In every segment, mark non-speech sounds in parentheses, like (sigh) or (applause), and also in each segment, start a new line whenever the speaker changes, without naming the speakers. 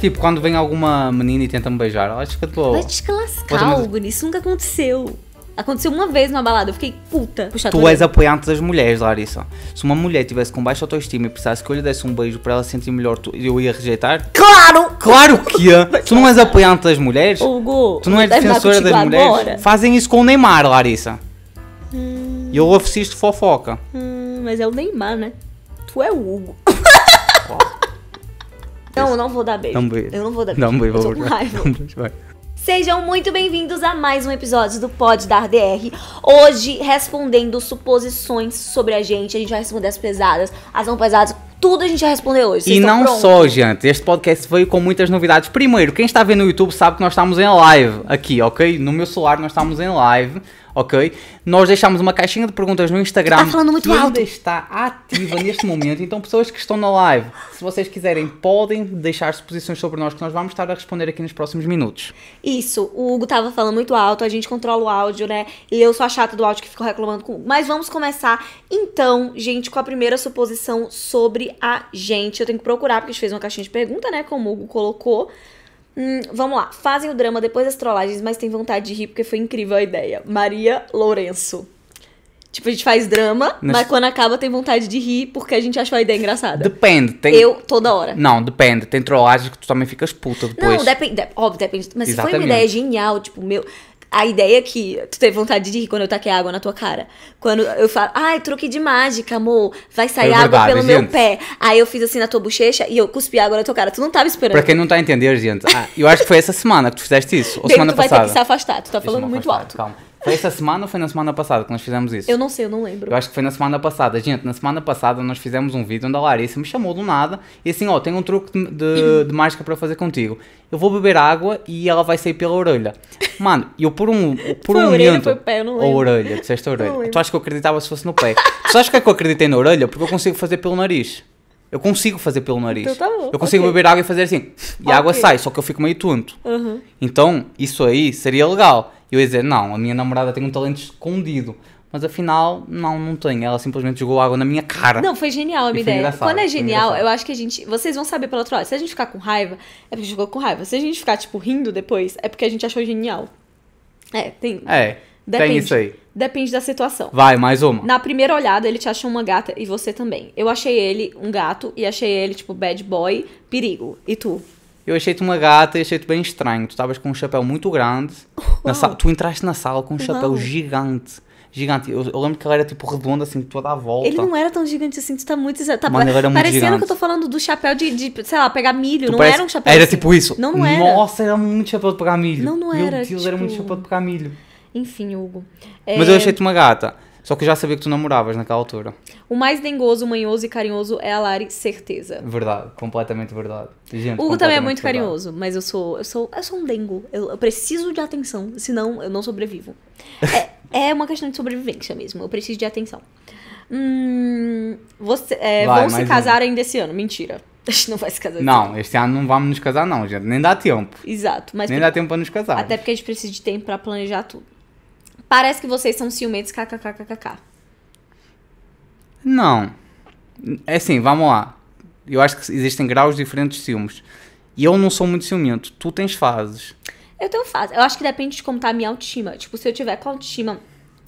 Tipo, quando vem alguma menina e tenta-me beijar, ela escatou. Vai te
lascar, Hugo, isso nunca aconteceu. Aconteceu uma vez numa balada, eu fiquei puta. Puxa, tu és
apoiante das mulheres, Larissa. Se uma mulher tivesse com baixa autoestima e precisasse que eu lhe desse um beijo para ela sentir melhor, tu, eu ia rejeitar? Claro! Claro que ia. (laughs) tu não és apoiante das mulheres?
Hugo, tu não és defensora das mulheres? Agora.
Fazem isso com o Neymar, Larissa. Hum. E hum... eu assisto fofoca.
Hum, mas é o Neymar, né? Tu é o Hugo. Não, eu não vou dar beijo. Não beijo. Eu não vou dar beijo. Não beijo. Eu tô com raiva. Não (laughs) beijo, vai. Sejam muito bem-vindos a mais um episódio do Pod da DR. Hoje, respondendo suposições sobre a gente, a gente vai responder as pesadas, as não pesadas, tudo a gente vai responder hoje. Vocês e não só,
gente, este podcast veio com muitas novidades. Primeiro, quem está vendo no YouTube sabe que nós estamos em live aqui, ok? No meu celular nós estamos em live ok? Nós deixámos uma caixinha de perguntas no Instagram está falando muito que alto. está ativa neste momento. Então, pessoas que estão na live, se vocês quiserem, podem deixar suposições sobre nós que nós vamos estar a responder aqui nos próximos minutos.
Isso, o Hugo estava falando muito alto, a gente controla o áudio, né? E eu sou a chata do áudio que ficou reclamando com. Mas vamos começar então, gente, com a primeira suposição sobre a gente. Eu tenho que procurar, porque a gente fez uma caixinha de pergunta, né? Como o Hugo colocou. Hum, vamos lá. Fazem o drama depois das trollagens, mas tem vontade de rir porque foi incrível a ideia. Maria Lourenço. Tipo, a gente faz drama, mas quando acaba tem vontade de rir porque a gente achou a ideia engraçada.
Depende. Tem... Eu, toda hora. Não, depende. Tem trollagem que tu também ficas puta depois. Não, depende.
De... Óbvio, depende. Mas Exatamente. se foi uma ideia genial, tipo, meu... A ideia é que tu teve vontade de rir quando eu taquei água na tua cara. Quando eu falo, ai, ah, truque de mágica, amor. Vai sair é água pelo gente. meu pé. Aí eu fiz assim na tua bochecha e eu cuspi água na tua cara. Tu não tava esperando. Pra quem
não tá a entender, gente, ah, eu acho que foi essa semana que tu fizeste isso. Ou semana tu passada. Tu vai ter que se
afastar. Tu tá Deixa falando muito afastar, alto.
Calma. Foi essa semana ou foi na semana passada que nós fizemos isso? Eu não sei, eu não lembro. Eu acho que foi na semana passada. Gente, na semana passada nós fizemos um vídeo onde a Larissa me chamou do nada e assim, ó, oh, tenho um truque de, de, uhum. de mágica para fazer contigo. Eu vou beber água e ela vai sair pela orelha. Mano, eu por um, por foi um orelha, momento... Foi pé, eu não lembro. A orelha, disseste a orelha. Tu achas que eu acreditava se fosse no pé. tu achas que é que eu acreditei na orelha? Porque eu consigo fazer pelo nariz. Eu consigo fazer pelo nariz. Então, tá bom, eu consigo okay. beber água e fazer assim. E a água sai, só que eu fico meio tonto. Uhum. Então, isso aí seria legal. Eu ia dizer, não, a minha namorada tem um talento escondido. Mas afinal, não, não tem. Ela simplesmente jogou água na minha cara. Não, foi
genial a minha ideia. Quando é genial, eu acho que a gente. Vocês vão saber pelo outro lado. Se a gente ficar com raiva, é porque jogou com raiva. Se a gente ficar, tipo, rindo depois, é porque a gente achou genial. É, tem. É.
Depende, tem isso aí.
Depende da situação.
Vai, mais uma. Na
primeira olhada, ele te acha uma gata e você também. Eu achei ele um gato e achei ele, tipo, bad boy, perigo. E tu?
Eu achei-te uma gata e achei-te bem estranho. Tu estavas com um chapéu muito grande. (laughs) na Sala, tu entraste na sala com um chapéu Uau. gigante. Gigante. Eu, eu, lembro que ela era tipo redonda, assim, toda a volta. Ele não era
tão gigante assim, tu tá muito. Tá, Mano, era muito parecendo gigante. que eu tô falando do chapéu de, de sei lá, pegar milho. Tu não parece... era um chapéu. Era assim. tipo isso. Não, não era.
Nossa, era muito chapéu de pegar milho. Não, não Meu era. Meu Deus, tipo... era muito tipo-
chapéu de pegar milho. Enfim, Hugo. É... Mas eu é, achei-te
uma gata. Só que eu já sabia que tu namoravas naquela altura.
O mais dengoso, manhoso e carinhoso é a Lari, certeza.
Verdade, completamente verdade. Gente, Hugo também é muito verdade. carinhoso,
mas eu sou, eu sou, eu sou um dengo. Eu, eu preciso de atenção, senão eu não sobrevivo. É, é uma questão de sobrevivência mesmo. Eu preciso de atenção. Hum, você, é, vai, vão se casar um. ainda esse ano? Mentira. (laughs) A gente não vai se casar. Não,
este ano não vamos nos casar, não, gente. Nem dá tempo.
Exato, mas. Nem dá tempo
para nos casar. Até porque
a gente precisa de tempo para planejar tudo. Parece que vocês são ciumentos, kkkkk.
Não. É assim, vamos lá. Eu acho que existem graus diferentes de ciúmes. E eu não sou muito ciumento. Tu tens fases.
Eu tenho fases. Eu acho que depende de como tá a minha autoestima. Tipo, se eu tiver com a autoestima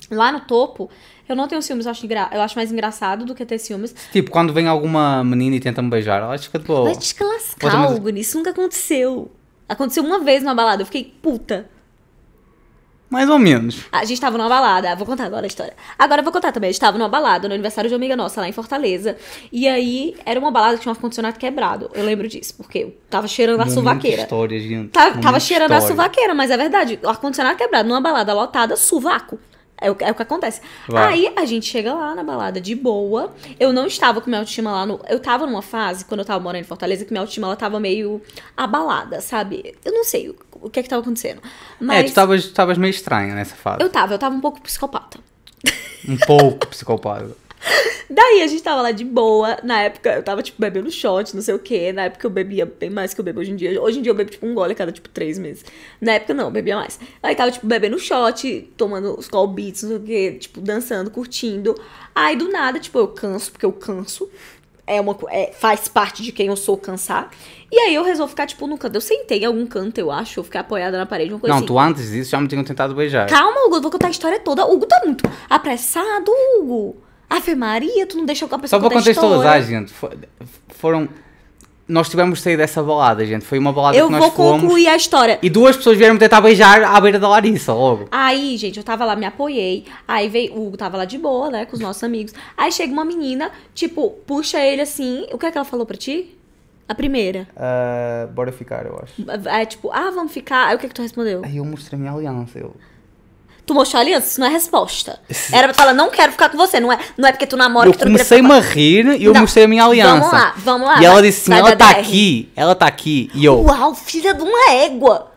lá no topo, eu não tenho ciúmes, eu acho, engra... eu acho mais engraçado do que ter ciúmes.
Tipo, quando vem alguma menina e tenta me beijar, ela fica tipo. É Vai te
lascar, Augusto. Isso nunca aconteceu. Aconteceu uma vez numa balada, eu fiquei puta.
Mais ou menos.
A gente tava numa balada. Vou contar agora a história. Agora eu vou contar também. A gente tava numa balada no aniversário de uma amiga nossa lá em Fortaleza. E aí era uma balada que tinha um ar-condicionado quebrado. Eu lembro disso, porque eu tava cheirando a suvaqueira. História,
gente. Tava, tava cheirando história. a suvaqueira,
mas é verdade. O ar-condicionado quebrado numa balada lotada, suvaco. É o, é o que acontece. Vai. Aí a gente chega lá na balada de boa. Eu não estava com minha autoestima lá no. Eu tava numa fase, quando eu tava morando em Fortaleza, que minha autoestima ela tava meio abalada, sabe? Eu não sei o, o que é que tava acontecendo. Mas... É, tu
tava, tu tava meio estranha nessa
fase. Eu tava, eu tava um pouco psicopata. Um pouco psicopata. Daí a gente tava lá de boa. Na época eu tava, tipo, bebendo shot, não sei o que Na época eu bebia bem mais que eu bebo hoje em dia. Hoje em dia eu bebo, tipo, um gole a cada, tipo, três meses. Na época não, eu bebia mais. Aí tava, tipo, bebendo shot, tomando os call beats, não sei o que Tipo, dançando, curtindo. Aí do nada, tipo, eu canso, porque eu canso. É uma, é, faz parte de quem eu sou cansar. E aí eu resolvi ficar, tipo, no canto. Eu sentei em algum canto, eu acho. Eu fiquei apoiada na parede, uma coisa Não, assim. tu
antes disso já me tinha tentado beijar. Calma,
Hugo, eu vou contar a história toda. Hugo tá muito apressado, Hugo. Ave Maria, tu não deixa a pessoa Só para contextualizar,
gente, foram nós tivemos de sair dessa balada, gente. Foi uma balada eu que nós fomos. Eu vou concluir a história. E duas pessoas vieram tentar beijar à beira da Larissa, logo.
Aí, gente, eu tava lá, me apoiei. Aí veio, o Hugo tava lá de boa, né, com os nossos amigos. Aí chega uma menina, tipo, puxa ele assim. O que é que ela falou pra ti? A primeira.
Uh, bora ficar, eu
acho. É tipo, ah, vamos ficar. Aí o que é que tu respondeu? Aí eu mostrei minha aliança, eu. Tu mostrou a aliança, isso não é resposta. Era pra falar, não quero ficar com você, não é, não é porque tu namora eu que tu não comecei a
rir e eu não. mostrei a minha aliança. Vamos lá, vamos lá. E ela disse assim, ela tá DR. aqui, ela tá aqui, e eu...
Uau, filha de uma égua.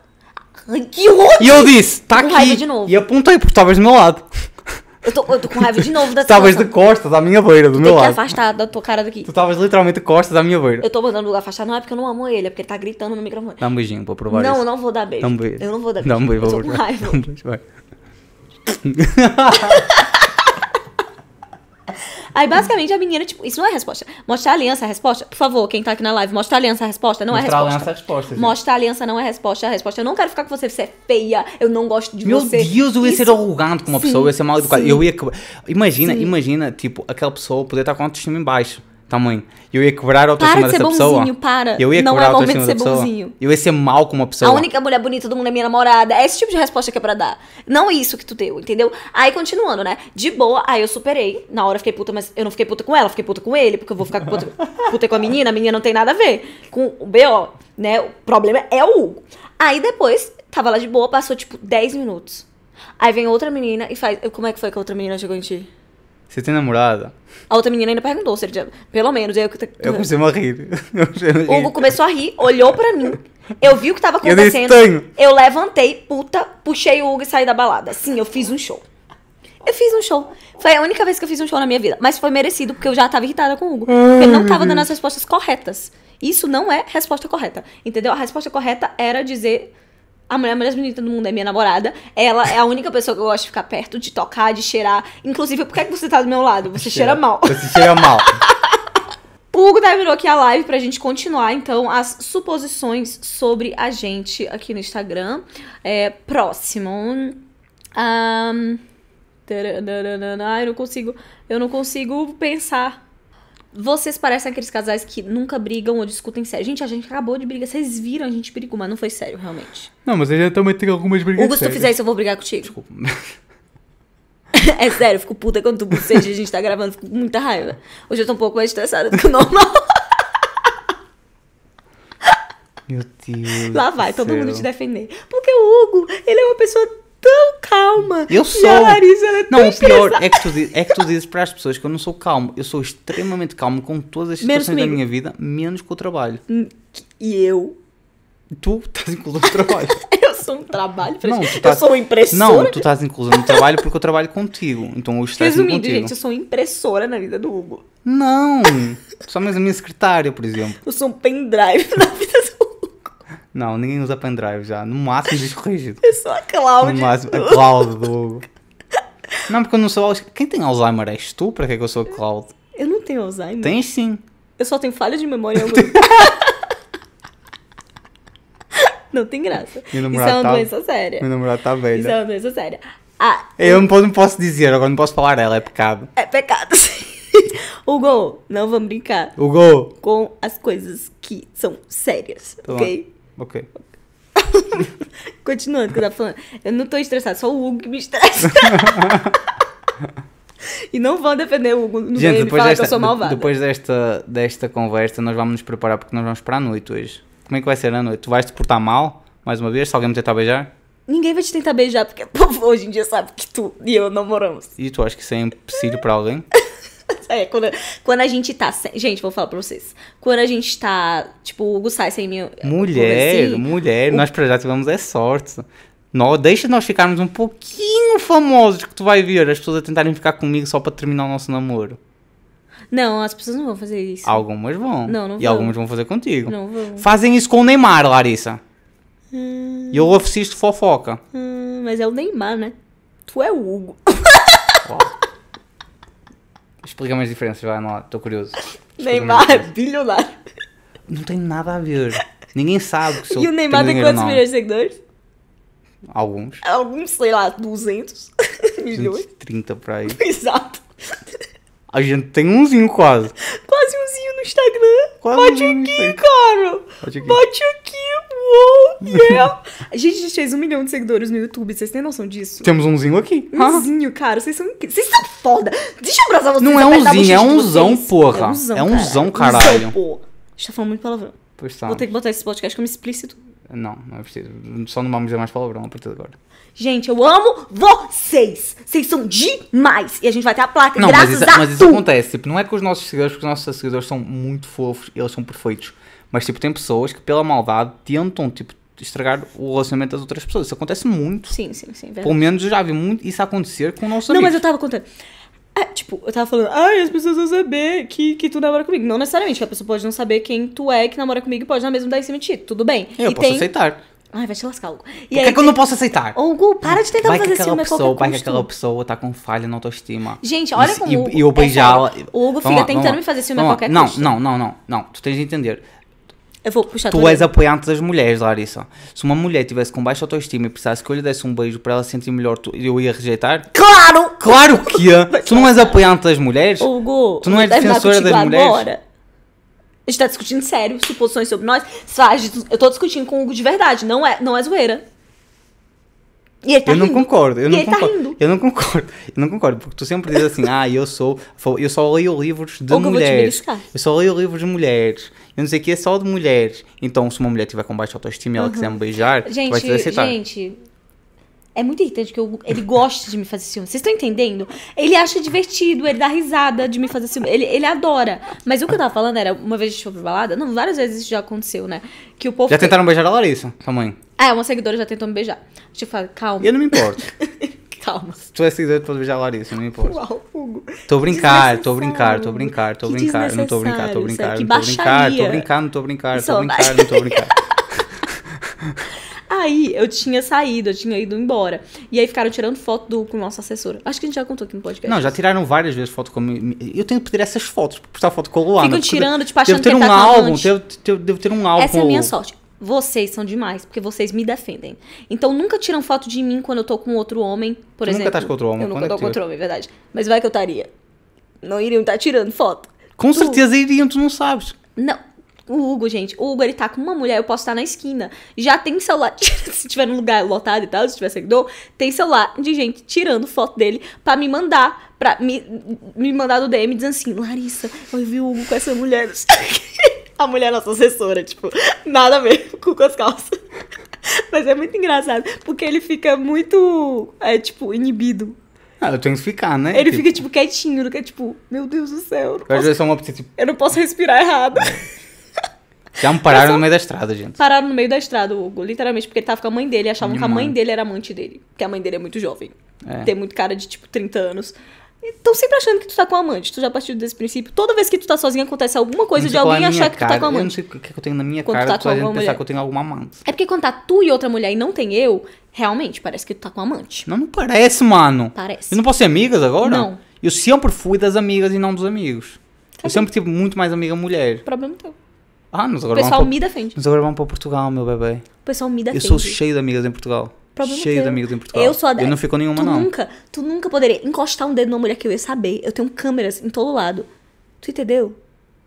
que ódio. E eu disse, tá aqui. De novo. E
apontei, porque estavas do meu lado.
Eu tô, eu tô com raiva de novo (laughs) da Estavas de
costas à minha beira, do tu meu lado. Tu
afastar da tua cara daqui. Tu
estavas literalmente de costas à minha beira. Eu
tô mandando lugar afastar, não é porque eu não amo ele, é porque ele tá gritando no microfone.
Dá um beijinho pra provar não, isso. Não, eu não vou dar beijo. Dá um beijo. Eu não vou dar beijo. Dá um beijo, eu tô com raiva. Dá um beijo, vai.
Aí, basicamente, a menina, tipo, isso não é resposta. Mostrar a aliança é resposta? Por favor, quem tá aqui na live, mostra a aliança é resposta? Não é resposta. Mostrar a aliança é resposta, gente. Mostrar a aliança não é resposta, é resposta. Eu não quero ficar com você, você é feia, eu não gosto de Meu você. Meu
Deus, eu ia isso... ser arrogante com uma sim, pessoa, eu ia ser mal educado. Sim. Eu ia... Imagina, sim. imagina, tipo, aquela pessoa poder estar com a autoestima em baixo tamanho. Eu ia quebrar a autoestima dessa bonzinho, pessoa. Para Eu ia não é a autoestima de ser Bonzinho. Eu ia ser mal com uma pessoa. A única
mulher bonita do mundo é minha namorada. É esse tipo de resposta que é pra dar. Não é isso que tu deu, entendeu? Aí continuando, né? De boa, aí eu superei. Na hora fiquei puta, mas eu não fiquei puta com ela, fiquei puta com ele, porque eu vou ficar puta, (laughs) puta com a menina, a menina não tem nada a ver. Com o BO, né? O problema é o Hugo. Aí depois, tava lá de boa, passou tipo 10 minutos. Aí vem outra menina e faz. Como é que foi que a outra menina chegou em ti?
Você tem namorada?
A outra menina ainda perguntou se ele tinha. Pelo menos. Eu, eu comecei
a rir. (laughs) O Hugo
começou a rir, olhou pra mim. Eu vi o que tava acontecendo. Eu, disse, eu levantei, puta, puxei o Hugo e saí da balada. Sim, eu fiz um show. Eu fiz um show. Foi a única vez que eu fiz um show na minha vida. Mas foi merecido, porque eu já tava irritada com o Hugo. ele não tava dando as respostas corretas. Isso não é resposta correta. Entendeu? A resposta correta era dizer a mulher mais bonita do mundo é minha namorada. Ela é a única pessoa que eu gosto de ficar perto, de tocar, de cheirar. Inclusive, por que, é que você tá do meu lado? Você cheira, cheira mal.
Você cheira mal.
O (laughs) Hugo terminou aqui a live pra gente continuar, então, as suposições sobre a gente aqui no Instagram. É, próximo. Um... Ai, não consigo. Eu não consigo pensar vocês parecem aqueles casais que nunca brigam ou discutem sério. Gente, a gente acabou de brigar. Vocês viram a gente brigou, mas não foi sério, realmente.
Não, mas eu já também tem algumas brigas Hugo, se tu fizer isso, eu vou brigar contigo. Desculpa.
(laughs) é sério, eu fico puta quando tu buceja e a gente tá gravando, fico com muita raiva. Hoje eu tô um pouco mais estressada do que o normal.
Meu Deus. Lá
vai, todo céu. mundo te defender. Porque o Hugo, ele é uma pessoa tão calma. Eu sou. E a Larissa era é Não, tão o pior é
que, tu, é que tu dizes para as pessoas que eu não sou calmo. Eu sou extremamente calmo com todas as situações da minha vida, menos com o trabalho.
Hum, e eu? Tu estás incluso no trabalho. (laughs) eu sou um trabalho, Não, tu estás- eu sou uma impressora. Não, tu
estás incluso no trabalho porque eu trabalho contigo. Então eu estresso Resumindo, contigo. gente, eu
sou impressora na vida do Hugo.
Não! Só mais a minha secretária, por exemplo.
Eu sou um pendrive (laughs) na vida
não, ninguém usa pendrive já. No máximo diz corrigido.
É (laughs) só a Cláudia. No máximo, a
Cláudia do... É não, porque eu não sou. Quem tem Alzheimer és tu? Para que é que eu sou Cláudia?
Eu não tenho Alzheimer. Tens sim. Eu só tenho falha de memória (laughs) em algum. (laughs) não tem graça. Meu Isso é uma tá... doença séria. Meu namorado tá velho. Isso é uma doença séria. Ah, eu, não, posso,
não posso dizer, agora não posso falar ela, é pecado.
É pecado, sim. Hugo, não vamos brincar. Hugo! Com as coisas que são sérias, Tô tá ok? Bom. Ok. (laughs) Continuando, que eu falando. Eu não estou estressado, só o Hugo que me estressa. (laughs) e não vão defender o Hugo. Não Gente, depois desta, que eu sou malvada. Depois
desta, desta conversa, nós vamos nos preparar porque nós vamos para a noite hoje. Como é que vai ser a noite? Tu vais te portar mal, mais uma vez, se alguém me tentar beijar?
Ninguém vai te tentar beijar, porque o povo hoje em dia sabe que tu e eu namoramos.
E tu acha que isso é empecilho para alguém?
(laughs) (laughs) É, quando, quando a gente tá. Sem, gente, vou falar pra vocês. Quando a gente tá. Tipo, o Hugo sai sem mim.
Mulher, assim, mulher, o... nós já tivemos é sorte. Nós, deixa nós ficarmos um pouquinho famosos que tu vai ver as pessoas tentarem ficar comigo só pra terminar o nosso namoro.
Não, as pessoas não vão fazer isso.
Algumas vão. Não, não E vão. algumas vão fazer contigo. Não vão. Fazem isso com o Neymar, Larissa.
Hum... E eu
assisto fofoca.
Hum, mas é o Neymar, né? Tu é o Hugo. Oh.
Explica-me as diferenças, vai lá, estou curioso. Neymar, bilionário. Não tem nada a ver. Ninguém sabe que sou (laughs) E o Neymar tem quantos milhões de seguidores? Alguns.
Alguns, sei lá, 200 (laughs) milhões. 30 por aí. (laughs) Exato.
A gente tem umzinho quase.
Quase umzinho no Instagram. Quase Bote um aqui, cara. Bote aqui. Bote aqui e eu. Gente, a gente fez um milhão de seguidores no YouTube, vocês têm noção disso? Temos umzinho aqui. Umzinho, cara, vocês são incríveis. Vocês são foda. Deixa eu abraçar vocês. Não é umzinho, é umzão, porra. É umzão, é caralho. caralho. pô. A gente tá falando muito palavrão. Pois tá. Vou ter que botar esse podcast como explícito.
Não, não é preciso. Só não vamos dizer mais palavrão a partir de agora.
Gente, eu amo vocês! Vocês são demais! E a gente vai ter a placa, não, graças é- mas isso, a Mas isso tu.
acontece, tipo, não é com os nossos seguidores, porque os nossos seguidores são muito fofos, eles são perfeitos. Mas, tipo, tem pessoas que pela maldade tentam, tipo, estragar o relacionamento das outras pessoas. Isso acontece
muito. Sim, sim, sim. Verdade. Pelo menos
eu já vi muito isso acontecer com o nosso Não, mas eu
tava contando. Ah, tipo, eu tava falando, ai, as pessoas vão saber que, que tu namora comigo. Não necessariamente, a pessoa pode não saber quem tu é que namora comigo e pode na mesma dar esse cima Tudo bem. Eu e posso tem... aceitar. Ai, vai te lascar, Hugo. Por que, aí, é que eu não posso aceitar? Hugo, para de tentar vai fazer ciúme pessoa, a qualquer Vai que assim, é aquela
pessoa tá com falha na autoestima. Gente, olha e, como e, o eu é beijá-la... O Hugo fica lá, tentando me fazer ciúme a qualquer não, Não, não, não, não. Tu tens de entender.
Eu vou puxar Tu és
apoiante das mulheres, Larissa. Se uma mulher tivesse com baixa autoestima e precisasse que eu lhe desse um beijo para ela se sentir melhor, tu, eu ia rejeitar? Claro! Claro que ia! É. tu não é és apoiante das mulheres? Hugo,
tu não és é defensora das mulheres? Agora. A gente está discutindo sério, suposições sobre nós. Eu estou discutindo com o Hugo de verdade, não é, não é zoeira. E ele tá eu não rindo.
concordo. Eu e não ele tá concordo. Tá rindo. Eu não concordo. Eu não concordo, porque tu sempre dizes assim: "Ah, eu sou, eu só leio livros de Ou mulheres. Eu, eu, só leio livros de mulheres. Eu não sei o que é só de mulheres. Então, se uma mulher tiver com baixa autoestima e ela uhum. quiser me beijar, gente, vai te aceitar.
Gente, é muito irritante que eu, ele gosta de me fazer ciúme. Vocês estão entendendo? Ele acha divertido, ele dá risada de me fazer ciúme. Ele, ele adora. Mas o que eu tava falando era, uma vez a gente foi pra balada, não, várias vezes isso já aconteceu, né? Que o povo. Já tentaram
beijar a Larissa, sua mãe.
Ah, uma seguidora já tentou me beijar. Tipo, fala, calma. Eu não me importo. calma. Se
tu é seguidor, tu pode beijar a Larissa, não me importa. Uau, fogo. Tô brincar, tô brincar, tô brincar, tô brincar. Não tô brincar, tô brincar, não tô brincar, tô brincar, não tô brincar, tô brincar, não tô brincar.
Aí eu tinha saído, eu tinha ido embora. E aí ficaram tirando foto do, com o nosso assessor. Acho que a gente já contou aqui no podcast. Não,
já tiraram várias vezes foto comigo. Eu tenho que pedir essas fotos, postar foto com o Luana. Ficam tirando, tipo, achando é devo ter que um tá álbum, devo, devo, devo ter um álbum. Essa é a minha sorte
vocês são demais, porque vocês me defendem. Então nunca tiram foto de mim quando eu tô com outro homem, por tu exemplo. Nunca estás com outro homem, Eu nunca é tô é com outro homem, é verdade. Mas vai que eu estaria. Não iriam estar tá tirando foto. Com tu... certeza iriam, tu não sabes. Não, o Hugo, gente, o Hugo ele tá com uma mulher, eu posso estar na esquina. Já tem celular, (laughs) se tiver num lugar lotado e tal, se tiver seguidor, tem celular de gente tirando foto dele para me mandar, para me, me mandar do DM dizendo assim: Larissa, eu vi o Hugo com essa mulher. (laughs) A mulher é nossa assessora, tipo, nada a ver (laughs) com as calças. Mas é muito engraçado, porque ele fica muito, é, tipo, inibido.
Ah, eu tenho que ficar, né? Ele tipo... fica,
tipo, quietinho, não quer, tipo, meu Deus do céu.
Eu não, posso... uma... Tipo
eu não posso respirar errado. É.
Já um pararam no meio da estrada, gente.
Pararam no meio da estrada, Hugo, literalmente, porque ele tava com a mãe dele, achavam que a mãe dele era amante dele. Porque a mãe dele é muito jovem. É. Tem muito cara de tipo 30 anos. Estão sempre achando que tu tá com amante. Tu já partiu desse princípio. Toda vez que tu tá sozinha, acontece alguma coisa de é alguém achar que tu tá com um amante. Eu não sei
o é que, eu tenho na minha quando cara, tá tu tá com alguma mulher. pensar que eu tenho alguma amante.
É porque quando tá tu e outra mulher e não tem eu, realmente parece que tu tá com amante. Não, não parece,
mano. Parece. Eu não posso ser amigas agora? Não. Eu sempre fui das amigas e não dos amigos. Cadê? Tá eu sempre tive muito mais amiga mulher. Problema teu. Ah, nós agora o pessoal vamos me defende. Mas agora vamos para Portugal, meu bebê. O pessoal me defende. Eu sou cheio de amigas em Portugal. Problema é cheio de amigas em Portugal. Eu sou a... Eu não fico nenhuma, tu não. Nunca,
tu nunca poderia encostar um dedo numa mulher que eu ia saber. Eu tenho câmeras em todo lado. Tu entendeu?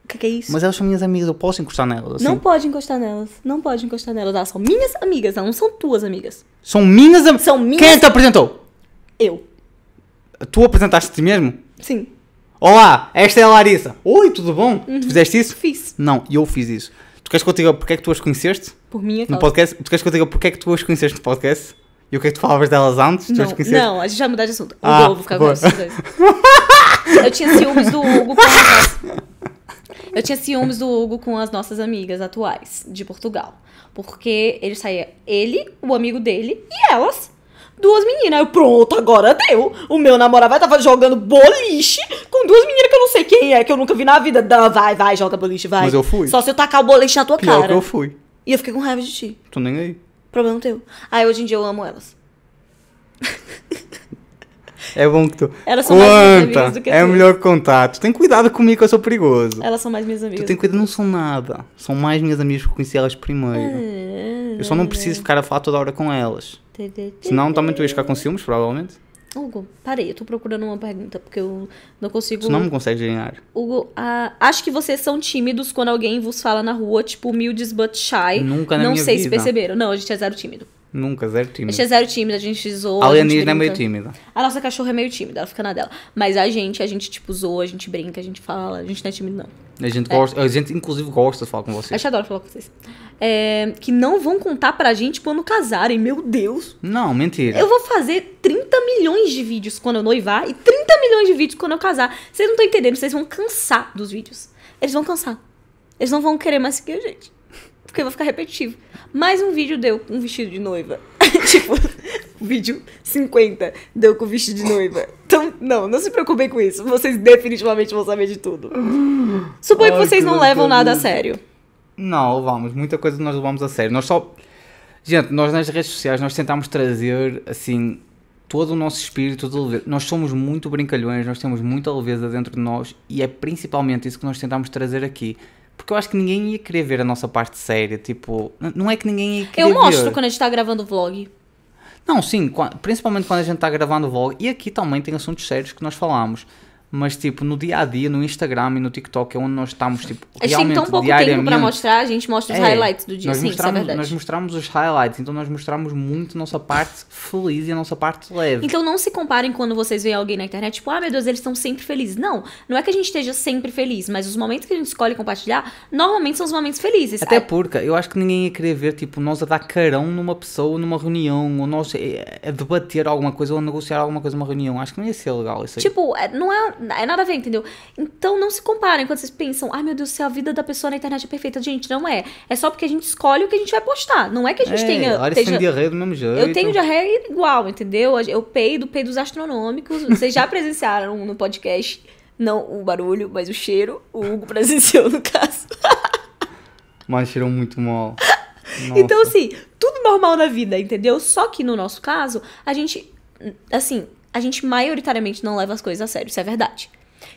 O que, é que é isso? Mas elas
são minhas amigas, eu posso encostar nelas. Assim. Não
pode encostar nelas. Não pode encostar nelas. Elas são minhas amigas, elas não são tuas amigas.
São minhas amigas? São minhas. Quem é te apresentou? Eu. Tu apresentaste-te mesmo? Sim. Olá, esta é a Larissa. Oi, tudo bom? Uhum. Tu fizeste isso? Fiz. Não, eu fiz isso. Tu queres que eu te diga porque é que tu as conheceste? Por minha causa. No então. podcast? Tu queres que eu te diga porque é que tu as conheceste no podcast? E o que é que tu falavas delas antes? Não, não,
a gente já mudar de assunto. O ah, Hugo, vou ficar com (laughs) Eu tinha ciúmes do Hugo com as nossas... Eu tinha ciúmes do Hugo com as nossas amigas atuais de Portugal. Porque ele saía, ele, o amigo dele e elas duas meninas. Eu, pronto, agora deu. O meu namorado vai tava jogando boliche com duas meninas que eu não sei quem é, que eu nunca vi na vida. Não, vai, vai, joga boliche, vai. Mas eu fui. Só se eu tacar o boliche na tua Pior cara. Que eu fui. E eu fiquei com raiva de ti. Tô nem aí. Problema teu. Aí hoje em dia eu amo elas.
É bom que tu. Elas são Quanta mais minhas amigas do que É o melhor contato. Tem cuidado comigo, eu sou perigoso. Elas são mais minhas amigas. Tu tem cuidado, não são nada. São mais minhas amigas que eu conheci elas primeiro. É, eu só não preciso ficar a falar toda hora com elas. Senão tá muito tu ias ficar com ciúmes, provavelmente.
Hugo, parei, eu estou procurando uma pergunta, porque eu não consigo. senão não me
consegue ganhar.
Hugo, ah, acho que vocês são tímidos quando alguém vos fala na rua, tipo, humildes but shy. Nunca na Não minha sei vida. se perceberam. Não, a gente é zero tímido.
Nunca, zero tímido. A gente é
zero tímido, a gente zoa. A Leonina é meio tímida. A nossa cachorra é meio tímida, ela fica na dela. Mas a gente, a gente, tipo, zoa, a gente brinca, a gente fala, a gente não é tímido, não. A gente, gosta, a
gente inclusive gosta de falar com vocês. A gente
adora falar com vocês é, que não vão contar pra gente quando casarem. Meu Deus!
Não, mentira. Eu vou
fazer 30 milhões de vídeos quando eu noivar e 30 milhões de vídeos quando eu casar. Vocês não estão entendendo, vocês vão cansar dos vídeos. Eles vão cansar. Eles não vão querer mais seguir a gente. Porque eu vou ficar repetitivo. Mais um vídeo deu um vestido de noiva. (laughs) tipo, vídeo 50 deu com vestido de noiva. Então, não, não se preocupem com isso. Vocês definitivamente vão saber de tudo. Suponho Ai, que vocês não levam nada a sério.
Não, levámos. Muita coisa nós levámos a sério. Nós só. Gente, nós nas redes sociais nós tentámos trazer assim todo o nosso espírito de leveza. Nós somos muito brincalhões, nós temos muita leveza dentro de nós e é principalmente isso que nós tentámos trazer aqui. Porque eu acho que ninguém ia querer ver a nossa parte séria. Tipo, não é que ninguém ia querer Eu mostro ver. quando a
gente está gravando o vlog.
Não, sim, principalmente quando a gente está gravando o vlog. E aqui também tem assuntos sérios que nós falamos mas tipo, no dia a dia, no Instagram e no TikTok é onde nós estamos, tipo, gente realmente tão pouco tempo para mostrar,
a gente mostra os é, highlights do dia, sim, é mostramos, é verdade. Nós
mostramos os highlights, então nós mostramos muito nossa parte feliz e a nossa parte leve. Então
não se comparem quando vocês veem alguém na internet, tipo, ah, meu Deus, eles estão sempre felizes. Não, não é que a gente esteja sempre feliz, mas os momentos que a gente escolhe compartilhar, normalmente são os momentos felizes. Até é-
porque eu acho que ninguém ia querer ver, tipo, nós a dar carão numa pessoa, numa reunião, ou nós a debater alguma coisa, ou a negociar alguma coisa numa reunião. Acho que não ia ser legal isso aí. Tipo,
é, não é é nada a ver, entendeu? Então não se comparem quando vocês pensam, ai meu Deus se a vida da pessoa na internet é perfeita. Gente, não é. É só porque a gente escolhe o que a gente vai postar. Não é que a gente é, tenha. esteja... tem diarreia
do mesmo jeito. Eu tenho
diarreia igual, entendeu? Eu peido, dos astronômicos. Vocês já (laughs) presenciaram no podcast. Não o barulho, mas o cheiro. O Hugo presenciou, no caso.
(laughs) mas cheirou muito mal. (laughs) Então, Nossa. Então,
assim, tudo normal na vida, entendeu? Só que no nosso caso, a gente, hum, assim, a gente maioritariamente não leva as coisas a sério, isso é verdade.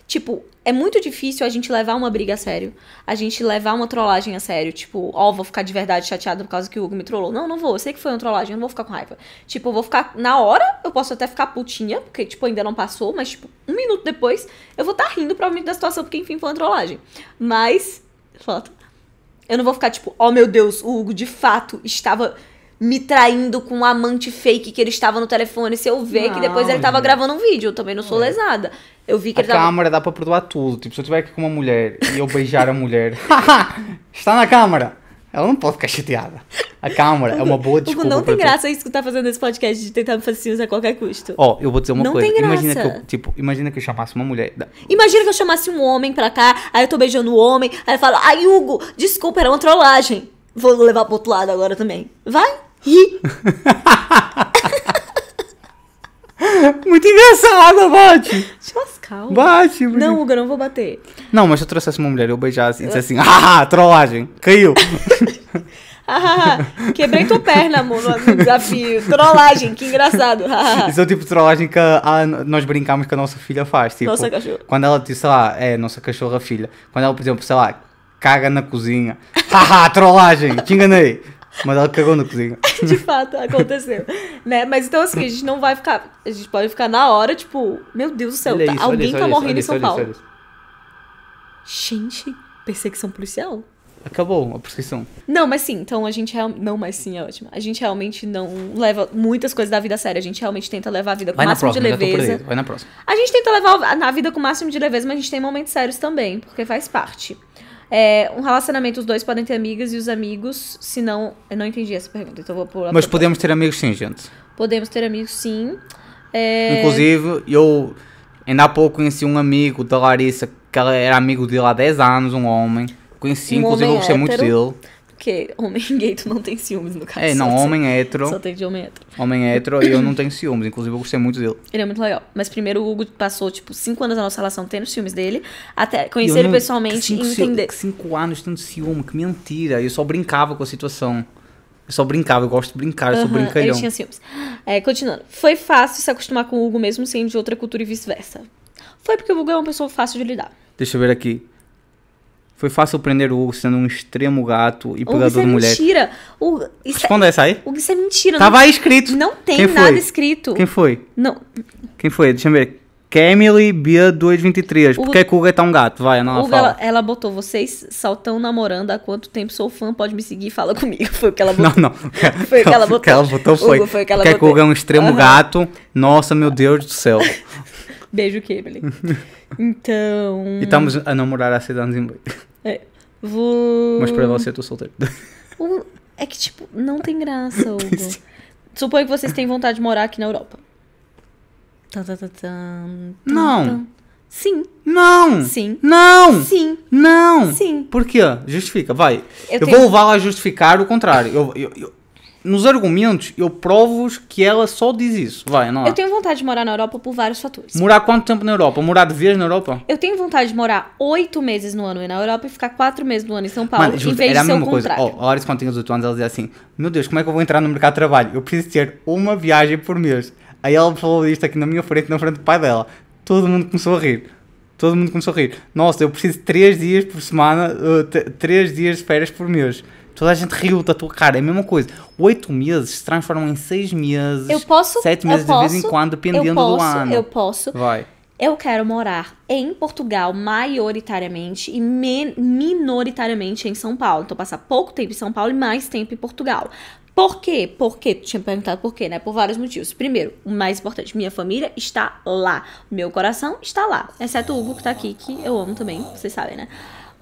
Tipo, é muito difícil a gente levar uma briga a sério, a gente levar uma trollagem a sério, tipo, ó, oh, vou ficar de verdade chateado por causa que o Hugo me trollou. Não, não vou, eu sei que foi uma trollagem, eu não vou ficar com raiva. Tipo, eu vou ficar, na hora, eu posso até ficar putinha, porque, tipo, ainda não passou, mas, tipo, um minuto depois, eu vou estar tá rindo, provavelmente, da situação, porque, enfim, foi uma trollagem. Mas, foto. Eu não vou ficar, tipo, ó oh, meu Deus, o Hugo de fato estava me traindo com um amante fake que ele estava no telefone, se eu ver não, que depois ele estava gravando um vídeo, eu também não sou é. lesada. Eu vi que a ele tava...
câmera dá pra perdoar tudo. Tipo, se eu tiver aqui com uma mulher e eu beijar a mulher, (laughs) está na câmera. Ela não pode ficar chateada. A câmera é uma boa desculpa. Não tem graça
isso que tu tá fazendo nesse podcast de tentar me fazer a qualquer custo. Ó,
oh, eu vou dizer uma não coisa. Tem graça. Imagina que eu, tipo, imagina que eu chamasse uma mulher.
Imagina que eu chamasse um homem pra cá, aí eu tô beijando o homem, aí eu falo, ai, Hugo, desculpa, era uma trollagem. Vou levar pro outro lado agora também. Vai? (laughs)
Muito engraçada, bate!
Te lascar. Bate, bate. Não, Hugo, eu não vou bater.
Não, mas se eu trouxesse uma mulher, eu beijasse e dissesse assim, ah, trollagem, caiu.
(laughs) ah, quebrei tua perna, amor, no desafio. Trollagem, que engraçado. Isso
é o tipo de trollagem que a, a, nós brincamos que a nossa filha faz. Tipo, nossa cachorra. Quando ela, sei lá, é, nossa cachorra filha. Quando ela, por exemplo, sei lá, caga na cozinha. Haha, trollagem, te enganei. Mas ela cagou na cozinha. (laughs)
de fato, aconteceu. né? Mas então assim, a gente não vai ficar. A gente pode ficar na hora, tipo, meu Deus do céu, tá, isso, alguém isso, tá morrendo isso, em São Paulo. Gente, perseguição policial?
Acabou a perseguição.
Não, mas sim, então a gente real... Não, mas sim, é ótimo. A gente realmente não leva muitas coisas da vida a sério. A gente realmente tenta levar a vida com o máximo próxima, de leveza. Vai na próxima. A gente tenta levar a vida com o máximo de leveza, mas a gente tem momentos sérios também, porque faz parte. É, um relacionamento, os dois podem ter amigas e os amigos, se não. Eu não entendi essa pergunta, então vou pular. Mas podemos ter amigos sim, gente. Podemos ter amigos sim. É...
Inclusive, eu ainda há pouco conheci um amigo da Larissa, que ela era amigo dele há 10 anos, um homem. Conheci, um inclusive, homem eu gostei hétero. muito
dele. Porque homem (laughs) gay tu não tem ciúmes, no caso. É, não, homem hetero hétero. Só tem de homem hétero.
Homem hétero e eu não tenho ciúmes. Inclusive, eu gostei muito dele.
Ele é muito legal. Mas primeiro o Hugo passou, tipo, cinco anos da nossa relação tendo ciúmes dele, até conhecer ele pessoalmente e entender.
Cinco anos tendo ciúmes, que mentira. Eu só brincava com a situação. Eu só brincava, eu gosto de brincar, eu uhum, sou brincalhão. Eu tinha
ciúmes. É, continuando. Foi fácil se acostumar com o Hugo mesmo sendo de outra cultura e vice-versa. Foi porque o Hugo é uma pessoa fácil de lidar.
Deixa eu ver aqui. Foi fácil prender o Hugo sendo um extremo gato e pegador de mulheres. mulher.
Mentira. O... mentira? É- Responda essa aí. Hugo, isso é mentira. Tava não... escrito. Não tem Quem nada escrito. Quem foi? Não.
Quem foi? Deixa eu ver. Camille Bia 223. O... Por que é que o Hugo é tão gato? Vai, não Hugo, ela,
ela, botou, vocês saltão namorando há quanto tempo sou fã, pode me seguir e fala comigo. (laughs) Foi o que ela botou. Não, não. (laughs) foi o que ela botou. O que ela botou foi. Hugo, foi o que ela Porque botou. Hugo é um extremo uhum. gato.
Nossa, meu Deus do céu.
(laughs) Beijo, Kimberly. Então. E estamos
a namorar há seis anos em
é. Vou... Mas pra você, eu tô solteiro. É que, tipo, não tem graça, (laughs) Hugo. Suponho que vocês têm vontade de morar aqui na Europa. Tá, tá, tá, não. Sim. Não. Sim. Não. Sim.
Não. Sim. Por quê? Justifica, vai. Eu, eu tenho... vou lá justificar o contrário. Eu, eu, eu, nos argumentos, eu provo que ela só diz isso. Vai, não. Eu tenho
vontade de morar na Europa por vários fatores.
Morar quanto tempo na Europa? Morar de vez na Europa?
Eu tenho vontade de morar oito meses no ano na Europa e ficar quatro meses no ano em São Paulo, Mano, em vez era de a mesma coisa. Ó,
oh, a quando tinha 18 anos, ela dizia assim: Meu Deus, como é que eu vou entrar no mercado de trabalho? Eu preciso ter uma viagem por mês. Aí ela falou isto aqui na minha frente, na frente do pai dela. Todo mundo começou a rir. Todo mundo começou a rir. Nossa, eu preciso de três dias por semana, uh, três dias de férias por mês. Toda a gente riu da tua cara, é a mesma coisa. Oito meses se transformam em seis meses. Eu posso. Sete meses posso, de vez em quando, dependendo posso, do ano. Eu posso. Vai.
Eu quero morar em Portugal maioritariamente e minoritariamente em São Paulo. Então, passar pouco tempo em São Paulo e mais tempo em Portugal. Por quê? Porque, tu tinha perguntado por quê, né? Por vários motivos. Primeiro, o mais importante, minha família está lá. Meu coração está lá. Exceto o Hugo, que tá aqui, que eu amo também, vocês sabem, né?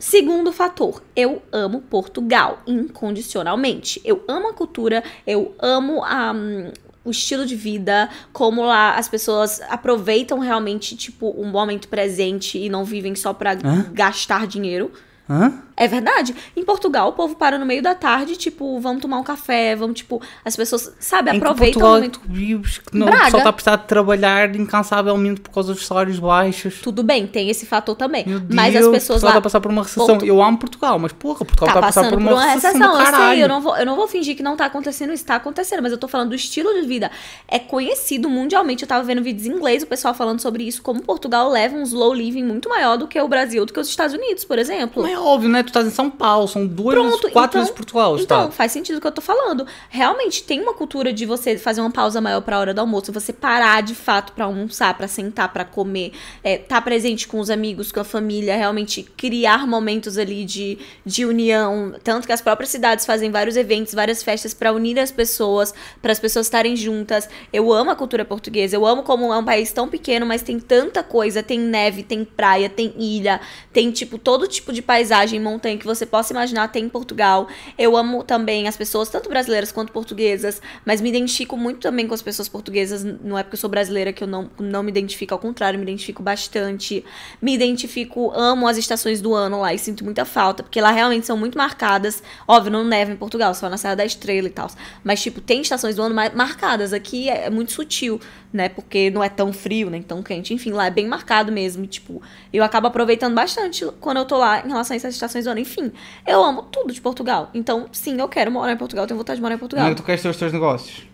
Segundo fator, eu amo Portugal incondicionalmente. Eu amo a cultura, eu amo a, um, o estilo de vida, como lá as pessoas aproveitam realmente, tipo, um momento presente e não vivem só pra gastar dinheiro. Hã? É verdade. Em Portugal, o povo para no meio da tarde, tipo, vamos tomar um café, vamos, tipo, as pessoas, sabe, aproveitam Portugal, o momento. que não, Braga. só está
precisando trabalhar incansavelmente por causa dos salários baixos. Tudo bem, tem esse
fator também. Meu mas Deus, as pessoas lá... tá passar por uma recessão. Porto... Eu
amo Portugal, mas porra, Portugal tá, tá passando por uma, por uma recessão. recessão eu sei, eu não,
vou, eu não vou fingir que não está acontecendo está acontecendo, mas eu tô falando do estilo de vida. É conhecido mundialmente, eu tava vendo vídeos em inglês, o pessoal falando sobre isso, como Portugal leva um slow living muito maior do que o Brasil, do que os Estados Unidos, por exemplo. Mas é óbvio, né? estás em São Paulo, são duas, Pronto, quatro então, vezes Portugal. Está. Então, faz sentido o que eu tô falando. Realmente tem uma cultura de você fazer uma pausa maior pra hora do almoço, você parar de fato para almoçar, para sentar, para comer, é, tá presente com os amigos, com a família, realmente criar momentos ali de, de união. Tanto que as próprias cidades fazem vários eventos, várias festas para unir as pessoas, para as pessoas estarem juntas. Eu amo a cultura portuguesa, eu amo como é um país tão pequeno, mas tem tanta coisa, tem neve, tem praia, tem ilha, tem tipo todo tipo de paisagem montanha montanha que você possa imaginar tem em Portugal. Eu amo também as pessoas, tanto brasileiras quanto portuguesas, mas me identifico muito também com as pessoas portuguesas. Não é porque eu sou brasileira que eu não, não me identifico, ao contrário, me identifico bastante. Me identifico, amo as estações do ano lá e sinto muita falta, porque lá realmente são muito marcadas. Óbvio, não neva em Portugal, só na Serra da Estrela e tal. Mas, tipo, tem estações do ano marcadas. Aqui é, é muito sutil né? Porque não é tão frio, nem tão quente. Enfim, lá é bem marcado mesmo. Tipo, eu acabo aproveitando bastante quando eu tô lá em relação a essas estações do ano. Enfim, eu amo tudo de Portugal. Então, sim, eu quero morar em Portugal, tenho vontade de morar em Portugal. Onde tu
queres ter os teus negócios?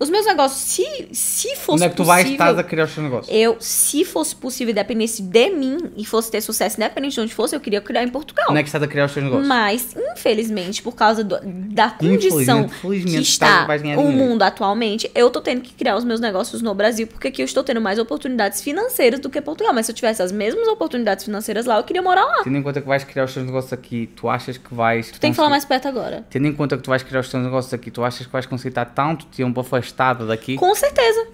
Os meus negócios, se, se fosse Onde é que tu possível, vai estar a criar os teus negócios? Eu, se fosse possível e dependesse de mim e fosse ter sucesso, independente de onde fosse, eu queria criar em Portugal.
Onde é que estás a criar os teus negócios?
Mas, infelizmente, por causa do, da condição infelizmente,
que está o mundo
atualmente, eu tô tendo que criar os meus negócios no Brasil, porque aqui eu estou tendo mais oportunidades financeiras do que Portugal. Mas se eu tivesse as mesmas oportunidades financeiras lá, eu queria morar lá.
Tendo em conta que vais criar os teus negócios aqui, tu achas que vais. Tu tem que falar mais perto agora. Tendo em conta que tu vais criar os teus negócios aqui, tu achas que vais conseguir estar tanto tempo fechar gostada daqui? Com
certeza.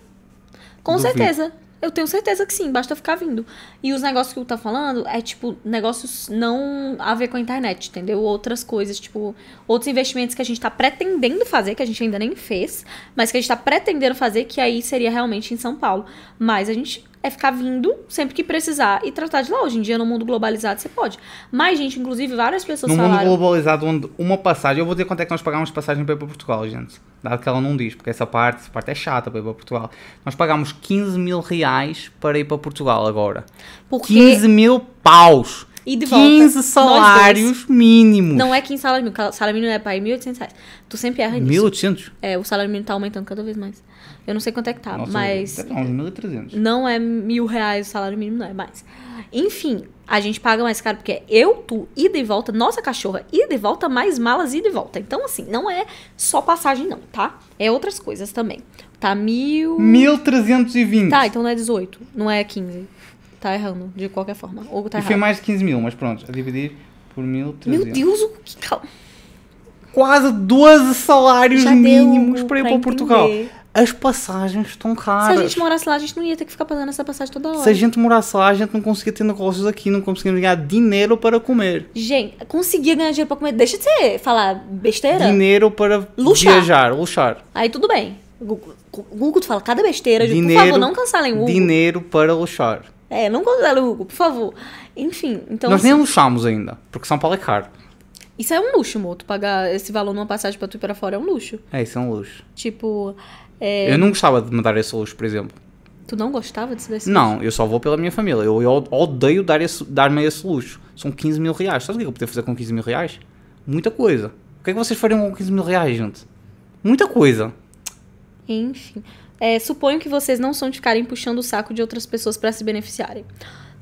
Com Duvido. certeza. Eu tenho certeza que sim, basta ficar vindo. E os negócios que tu tá falando é, tipo, negócios não a ver com a internet, entendeu? Outras coisas, tipo, outros investimentos que a gente tá pretendendo fazer, que a gente ainda nem fez, mas que a gente tá pretendendo fazer, que aí seria realmente em São Paulo. Mas a gente é ficar vindo sempre que precisar e tratar de lá. Hoje em dia, no mundo globalizado, você pode. Mas, gente, inclusive, várias pessoas no falaram... No mundo
globalizado, uma passagem... Eu vou dizer quanto é que nós pagamos passagem para ir para Portugal, gente. Dado que ela não diz, porque essa parte, essa parte é chata para ir para Portugal. Nós pagamos 15 mil reais para ir para Portugal agora.
Porque... 15 mil
paus! E de 15 volta, salários mínimos. Não
é 15 salários mínimos. Salário mínimo é para 1.800 é reais. Tu sempre erra nisso. 1.800? É, o salário mínimo está aumentando cada vez mais. Eu não sei quanto é que tá, Nossa, mas. Tá
11.300.
Não é mil reais o salário mínimo, não, é mais. Enfim, a gente paga mais caro porque é eu, tu, ida e volta, nossa cachorra, ida e volta, mais malas, ida e volta. Então, assim, não é só passagem, não, tá? É outras coisas também. Tá mil. 1.320. Tá, então não é 18, não é 15. Tá errando, de qualquer forma. Ou tá e errado. foi mais
de 15 mil, mas pronto, a dividir por 1.300. Meu Deus,
o que. Calma tá- quase 12 salários Já mínimos para ir para Portugal.
As passagens estão caras. Se a gente
morasse lá, a gente não ia ter que ficar pagando essa passagem toda hora. Se a gente
morasse lá, a gente não conseguia ter negócios aqui, não conseguia ganhar dinheiro para comer.
Gente, conseguia ganhar dinheiro para comer. Deixa de ser falar besteira.
Dinheiro para luxar. viajar, luxar.
Aí tudo bem. Google, tu fala cada besteira. Dinheiro, por favor, não cancelem o Google.
Dinheiro para luxar.
É, não cancela o Google, por favor. Enfim, então... Nós assim, nem
luxamos ainda, porque São Paulo é caro.
Isso é um luxo, amor. Tu pagar esse valor numa passagem para tu ir para fora é um luxo.
É, isso é um luxo.
Tipo, é... Eu não
gostava de me dar esse luxo, por exemplo.
Tu não gostava de se dar esse luxo? Não,
eu só vou pela minha família. Eu, eu odeio dar-me esse, dar esse luxo. São 15 mil reais. Sabe o que eu poderia fazer com 15 mil reais? Muita coisa. O que é que vocês fariam com 15 mil reais, gente? Muita coisa.
Enfim. É, suponho que vocês não são de ficarem puxando o saco de outras pessoas para se beneficiarem.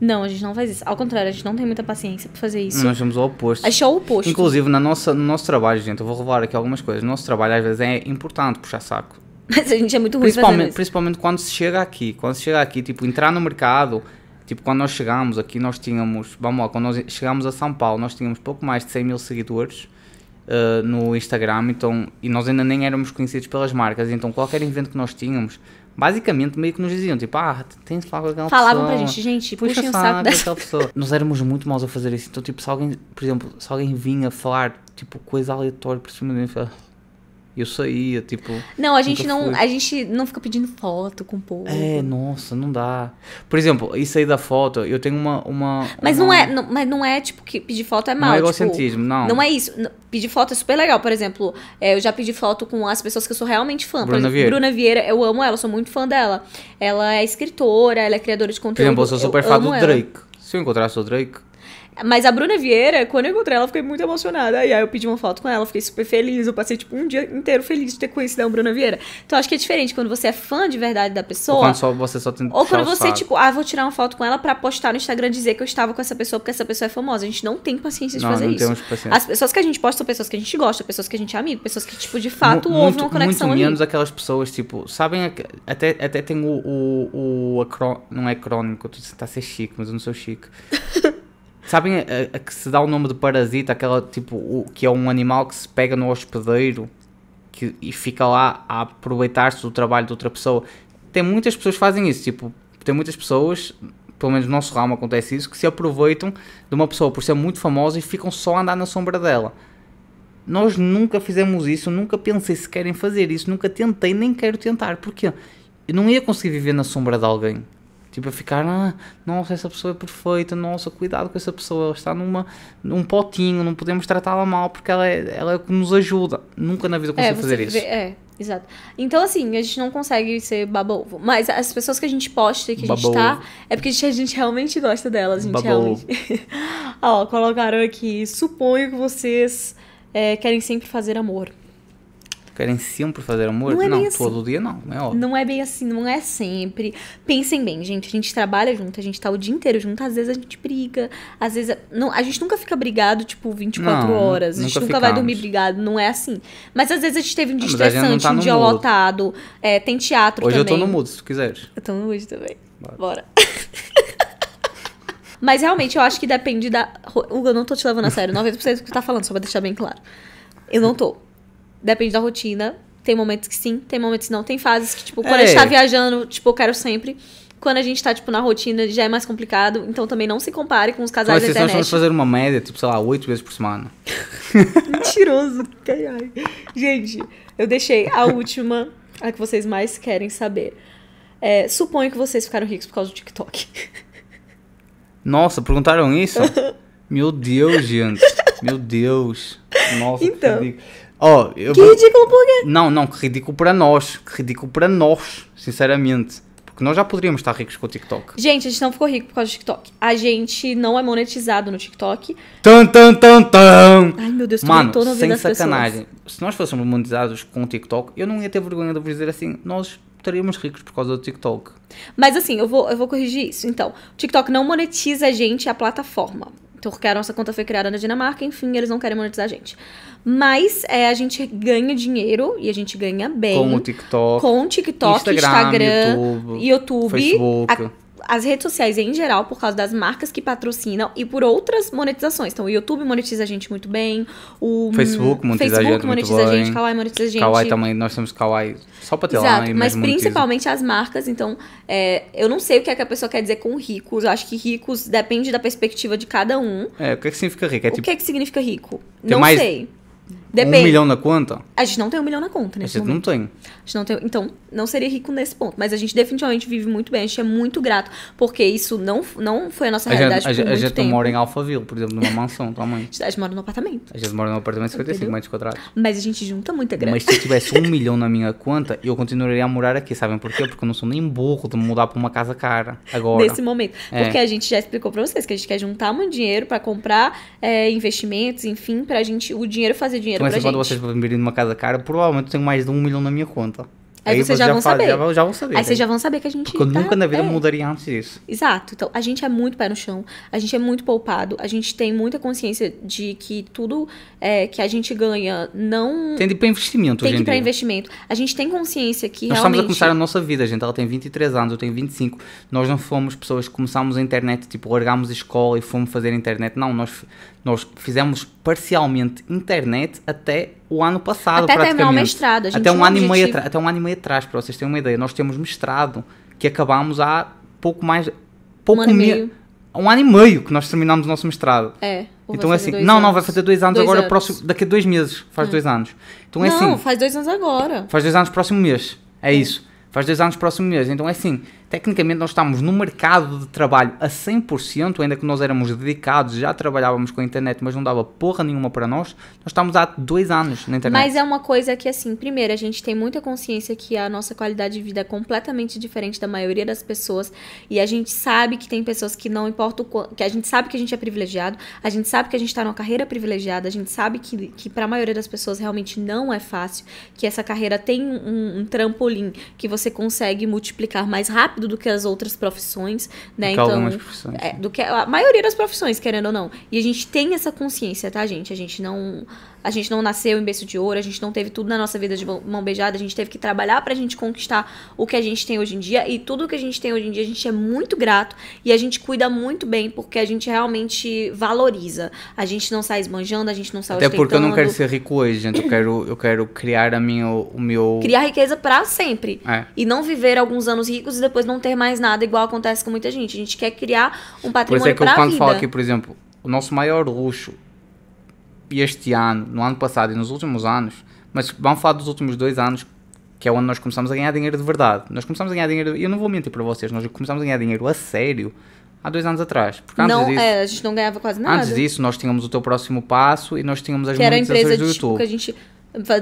Não, a gente não faz isso. Ao contrário, a gente não tem muita paciência pra fazer isso. Nós
somos o oposto. A gente é o oposto. Inclusive, na nossa, no nosso trabalho, gente, eu vou revelar aqui algumas coisas. No nosso trabalho, às vezes, é importante puxar saco.
Mas a gente é muito ruim principalmente,
Principalmente quando se chega aqui. Quando se chega aqui, tipo, entrar no mercado... Tipo, quando nós chegámos aqui, nós tínhamos... Vamos lá, quando nós chegámos a São Paulo, nós tínhamos pouco mais de 100 mil seguidores. Uh, no Instagram, então, e nós ainda nem éramos conhecidos pelas marcas, então qualquer evento que nós tínhamos, basicamente meio que nos diziam, tipo, ah, tem que falar com aquela Falavam pessoa. Falavam pra gente, gente, puxa, puxa o saco (laughs) pessoa. nós éramos muito maus a fazer isso, então, tipo, se alguém, por exemplo, se alguém vinha falar, tipo, coisa aleatória por cima de mim, eu saía, tipo. Não, a gente não, fui. a
gente não fica pedindo foto com o povo. É,
nossa, não dá. Por exemplo, isso aí da foto, eu tenho uma. uma mas uma... não é.
Não, mas não é, tipo, que pedir foto é mal. Não é tipo, egocentrismo, tipo, não. Não é isso. Pedir foto é super legal. Por exemplo, é, eu já pedi foto com as pessoas que eu sou realmente fã. Bruna exemplo, Vieira. Bruna Vieira, eu amo ela, sou muito fã dela. Ela é escritora, ela é criadora de conteúdo. Por exemplo, eu sou super eu fã do ela. Drake.
Se eu encontrasse o Drake
mas a Bruna Vieira, quando eu encontrei ela, eu fiquei muito emocionada. E aí eu pedi uma foto com ela, fiquei super feliz. Eu passei, tipo, um dia inteiro feliz de ter conhecido a Bruna Vieira. Então acho que é diferente quando você é fã de verdade da pessoa. Ou quando só,
você só tem Ou quando você, tipo,
ah, vou tirar uma foto com ela pra postar no Instagram dizer que eu estava com essa pessoa porque essa pessoa é famosa. A gente não tem paciência de não, fazer não isso. Temos paciência. As pessoas que a gente posta são pessoas que a gente gosta, pessoas que a gente é amigo, pessoas que, tipo, de fato M houve uma conexão muito ali. menos
aquelas pessoas, tipo, sabem, até, até tem o. o, o acron... Não é crônico, tá a ser chique, mas eu não sou chique. (laughs) Sabem a, a, que se dá o nome de parasita, aquela tipo o, que é um animal que se pega no hospedeiro que, e fica lá a aproveitar-se do trabalho de outra pessoa. Tem muitas pessoas que fazem isso, tipo, tem muitas pessoas, pelo menos no nosso ramo acontece isso, que se aproveitam de uma pessoa por ser muito famosa e ficam só a andar na sombra dela. Nós nunca fizemos isso, nunca pensei se querem fazer isso, nunca tentei, nem quero tentar, porque eu não ia conseguir viver na sombra de alguém. Tipo, a ficar, ah, nossa, essa pessoa é perfeita, nossa, cuidado com essa pessoa, ela está numa, num potinho, não podemos tratá-la mal porque ela é, ela é o que nos ajuda. Nunca na vida eu é, consigo é, fazer vê, isso.
É, exato. Então, assim, a gente não consegue ser babovo. Mas as pessoas que a gente posta e que babovo. a gente tá, é porque a gente, a gente realmente gosta delas, a gente babovo. realmente. (laughs) Ó, colocaram aqui, suponho que vocês é, querem sempre fazer amor.
Querem sempre fazer amor? Não, é não assim. todo dia não, não é óbvio.
Não é bem assim, não é sempre. Pensem bem, gente, a gente trabalha junto, a gente tá o dia inteiro junto, às vezes a gente briga, às vezes. A, não, a gente nunca fica brigado, tipo, 24 não, horas. A gente nunca, nunca vai dormir brigado, não é assim. Mas às vezes a gente teve um ah, dia não, estressante, tá um dia mudo. lotado. É, tem teatro Hoje também. Hoje eu tô no
mudo, se tu quiseres.
Eu tô no mudo também. Bora. Bora. (laughs) Mas realmente eu acho que depende da. Hugo, eu não tô te levando a sério. 90% do que tu tá falando, só pra deixar bem claro. Eu não tô. Depende da rotina. Tem momentos que sim, tem momentos que não. Tem fases que, tipo, quando é. a gente é. tá viajando, tipo, eu quero sempre. Quando a gente tá, tipo, na rotina, já é mais complicado. Então também não se compare com os casais Mas da internet. Vocês
fazer uma média, tipo, sei lá, oito vezes por semana.
(laughs) Mentiroso. Gente, eu deixei a última, a que vocês mais querem saber. É, suponho que vocês ficaram ricos por causa do TikTok.
Nossa, perguntaram isso? (laughs) Meu Deus, gente. Meu Deus. Nossa, então, que ridículo. Oh, eu... Que ridículo por quê? Não, não, que ridículo para nós. Que ridículo para nós, sinceramente. Porque nós já poderíamos estar ricos com o TikTok.
Gente, a gente não ficou rico por causa do TikTok. A gente não é monetizado no TikTok.
Tan, tan, tan, tan. Ai, meu Deus, Mano, tô sem sacanagem. Pessoas. Se nós fôssemos monetizados com o TikTok, eu não ia ter vergonha de vos dizer assim, nós estaríamos ricos por causa do TikTok.
Mas assim, eu vou, eu vou corrigir isso. Então, o TikTok não monetiza a gente, é a plataforma. Porque a nossa conta foi criada na Dinamarca, enfim, eles não querem monetizar a gente. Mas é, a gente ganha dinheiro e a gente ganha bem. Com o
TikTok. Com
o TikTok, Instagram, Instagram
YouTube, YouTube Facebook. A,
as redes sociais em geral, por causa das marcas que patrocinam e por outras monetizações. Então, o YouTube monetiza a gente muito bem, o Facebook monetiza Facebook a gente, Facebook monetiza muito a gente, bem. Kawaii monetiza a gente. Kawaii também,
nós temos Kawaii só pra ter Exato, lá, né? mas, mas principalmente
as marcas. Então, é, eu não sei o que, é que a pessoa quer dizer com ricos. Eu acho que ricos depende da perspectiva de cada um.
É, o que, é que significa rico? É, tipo... O que é que
significa rico? não mais... sei. Mm-hmm. Depende. Um milhão na conta? A gente não tem um milhão na conta, né? A gente não tem. A gente não tem. Então, não seria rico nesse ponto. Mas a gente definitivamente vive muito bem, a gente é muito grato, porque isso não, não foi a nossa a realidade. Gente, por a, muito a gente tempo. não mora
em Alphaville, por exemplo, numa mansão também. Tá, (laughs)
a gente mora num apartamento.
A gente mora num apartamento de 55 metros quadrados.
Mas a gente junta muita grana. Mas se eu (laughs)
tivesse um milhão na minha conta, eu continuaria a morar aqui, sabem por quê? Porque eu não sou nem burro de mudar para uma casa cara agora. Nesse momento. É. Porque a gente
já explicou para vocês que a gente quer juntar muito dinheiro para comprar é, investimentos, enfim, pra gente o dinheiro fazer dinheiro consequência, quando
vocês virem numa casa cara, provavelmente eu tenho mais de um milhão na minha conta. Aí, Aí vocês já, já, vão saber. Já, já, vão saber. Aí vocês né? já
vão saber que a gente. Porque tá, nunca na vida é.
mudaria antes disso.
Exato. Então, a gente é muito pé no chão, a gente é muito poupado, a gente tem muita consciência de que tudo é, que a gente ganha não. Tem de ir pra investimento, Tem de ir pra investimento. A gente tem consciência que Nós realmente. Nós estamos a
começar a nossa vida, gente. Ela tem 23 anos, eu tenho 25. Nós não fomos pessoas que começámos a internet, tipo, largámos a escola e fomos fazer a internet. Não, nós nós fizemos parcialmente internet até o ano passado, até praticamente. Até mestrado. A gente até, um ano e meio atrás, até um ano e meio atrás, para vocês terem uma ideia. Nós temos mestrado que acabámos há pouco mais... Pouco um ano e meio. Um ano e meio que nós terminámos o nosso mestrado. É. Então é assim, não, anos. não, vai fazer dois anos dois agora, anos. Próximo, daqui a dois meses faz é. dois anos. Então é assim. Não, faz
dois anos agora. Faz dois
anos próximo mês. É, é, isso. Faz dois anos próximo mês. Então é assim, Tecnicamente, nós estamos no mercado de trabalho a 100%, ainda que nós éramos dedicados, já trabalhávamos com a internet, mas não dava porra nenhuma para nós. Nós estamos há dois anos na internet. Mas é
uma coisa que, assim, primeiro, a gente tem muita consciência que a nossa qualidade de vida é completamente diferente da maioria das pessoas. E a gente sabe que tem pessoas que não importa o que a gente sabe que a gente é privilegiado, a gente sabe que a gente está numa carreira privilegiada, a gente sabe que, que para a maioria das pessoas realmente não é fácil, que essa carreira tem um, um trampolim que você consegue multiplicar mais rápido rápido do que as outras profissões, né? Do então, profissões. É, do que a maioria das profissões, querendo ou não. E a gente tem essa consciência, tá, gente? A gente não a gente não nasceu em berço de ouro, a gente não teve tudo na nossa vida de mão beijada, a gente teve que trabalhar pra gente conquistar o que a gente tem hoje em dia e tudo que a gente tem hoje em dia a gente é muito grato e a gente cuida muito bem porque a gente realmente valoriza. A gente não sai esbanjando, a gente não sai Até porque eu não quero ser
rico hoje, gente. Eu quero, eu quero criar a minha, o meu... Criar
riqueza pra sempre. É. E não viver alguns anos ricos e depois não ter mais nada, igual acontece com muita gente. A gente quer criar um patrimônio pra vida. Por isso é que eu quando falo aqui,
por exemplo, o nosso maior luxo este ano, no ano passado e nos últimos anos, mas vamos falar dos últimos dois anos, que é onde nós começamos a ganhar dinheiro de verdade. Nós começamos a ganhar dinheiro, e eu não vou mentir para vocês, nós começamos a ganhar dinheiro a sério há dois anos atrás. Porque antes não, disso,
é, a gente não ganhava quase nada. Antes
disso, nós tínhamos o teu próximo passo e nós tínhamos as monetizações era do tipo, YouTube. Que a
gente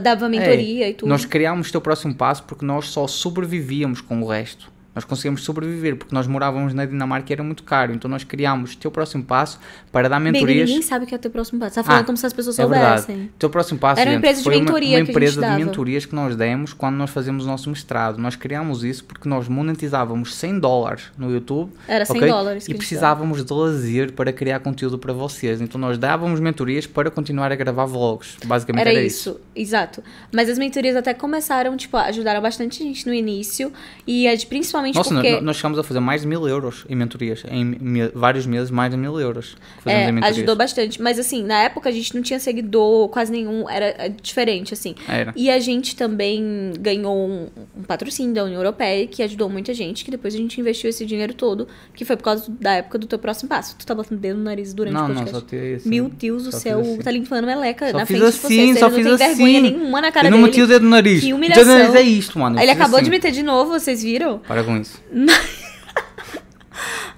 dava é, mentoria é, e tudo. Nós
criámos o teu próximo passo porque nós só sobrevivíamos com o resto. Nós conseguimos sobreviver porque nós morávamos na Dinamarca e era muito caro. Então nós criámos o teu próximo passo para dar mentorias. Bem, ninguém
sabe o que é o teu próximo passo. Está falando ah, como se as pessoas é soubessem. É teu próximo passo era uma empresa gente, de mentoria. Uma, uma empresa de
mentorias que nós demos quando nós fazíamos o nosso mestrado. Nós criámos isso porque nós monetizávamos 100 dólares no YouTube. Era 100 okay? dólares. E precisávamos de lazer para criar conteúdo para vocês. Então nós dávamos mentorias para continuar a gravar vlogs. Basicamente era, era isso.
isso. Exato. Mas as mentorias até começaram, tipo, ajudaram bastante gente no início. E as é principalmente principalmente Nossa, porque... nós,
nós chegamos a fazer mais de mil euros em mentorias. Em vários meses, mais de mil euros. É, ajudou
bastante. Mas assim, na época a gente não tinha seguidor quase nenhum. Era é, diferente, assim. Era. E a gente também ganhou um, um patrocínio da União Europeia, que ajudou muita gente, que depois a gente investiu esse dinheiro todo, que foi por causa da época do teu próximo passo. Tu tá botando dedo no nariz durante não, o podcast. Não, só te, isso. Meu Deus do céu, assim. tá limpando meleca só na frente assim, de vocês. Só fiz não tem assim. vergonha nenhuma na cara dele. não meti o dedo no nariz. Que humilhação. O dedo no nariz é isto, mano. Ele acabou assim. de meter de novo, vocês viram? Para com isso. (laughs)